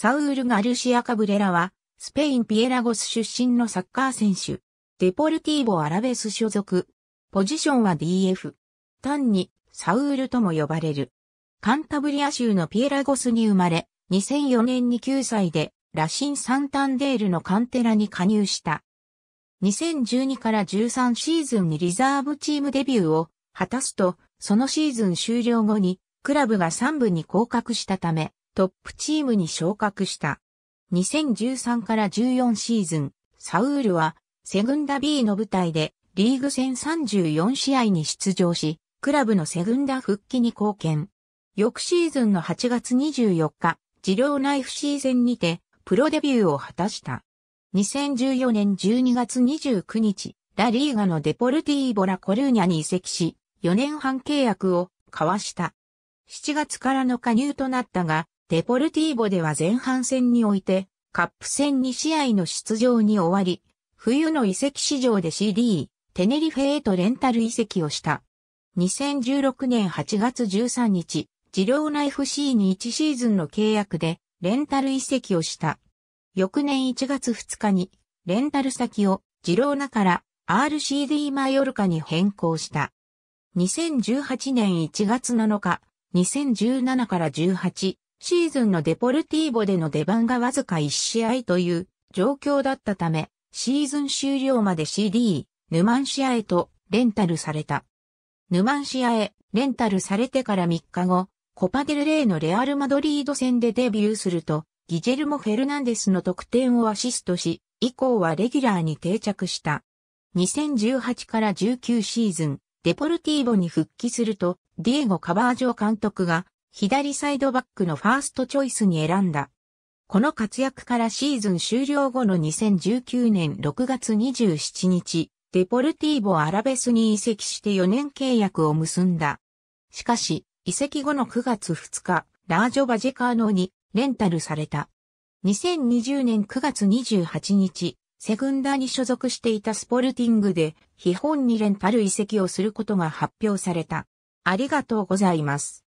サウール・ガルシア・カブレラは、スペイン・ピエラゴス出身のサッカー選手、デポルティーボ・アラベス所属。ポジションは DF。単に、サウールとも呼ばれる。カンタブリア州のピエラゴスに生まれ、2004年に9歳で、ラシン・サンタンデールのカンテラに加入した。2012から13シーズンにリザーブチームデビューを果たすと、そのシーズン終了後に、クラブが3部に降格したため、トップチームに昇格した。2013から14シーズン、サウールは、セグンダ B の舞台で、リーグ戦34試合に出場し、クラブのセグンダ復帰に貢献。翌シーズンの8月24日、治療ナイフシーズンにて、プロデビューを果たした。2014年12月29日、ラリーガのデポルティーボラコルーニャに移籍し、4年半契約を交わした。7月からの加入となったが、デポルティーボでは前半戦において、カップ戦2試合の出場に終わり、冬の移籍市場で CD、テネリフェへとレンタル移籍をした。2016年8月13日、ジローナ FC に1シーズンの契約でレンタル移籍をした。翌年1月2日に、レンタル先をジローナから RCD マヨルカに変更した。2018年1月7日、2017から18、シーズンのデポルティーボでの出番がわずか1試合という状況だったため、シーズン終了まで CD、ヌマンシアへとレンタルされた。ヌマンシアへレンタルされてから3日後、コパデルレイのレアル・マドリード戦でデビューすると、ギジェルモ・フェルナンデスの得点をアシストし、以降はレギュラーに定着した。2018から19シーズン、デポルティーボに復帰すると、ディエゴ・カバージョ監督が左サイドバックのファーストチョイスに選んだ。この活躍からシーズン終了後の2019年6月27日、デポルティーボ・アラベスに移籍して4年契約を結んだ。しかし、移籍後の9月2日、ラージョ・バジェカーノにレンタルされた。2020年9月28日、セグンダに所属していたスポルティングで、基本にレンタル移籍をすることが発表された。ありがとうございます。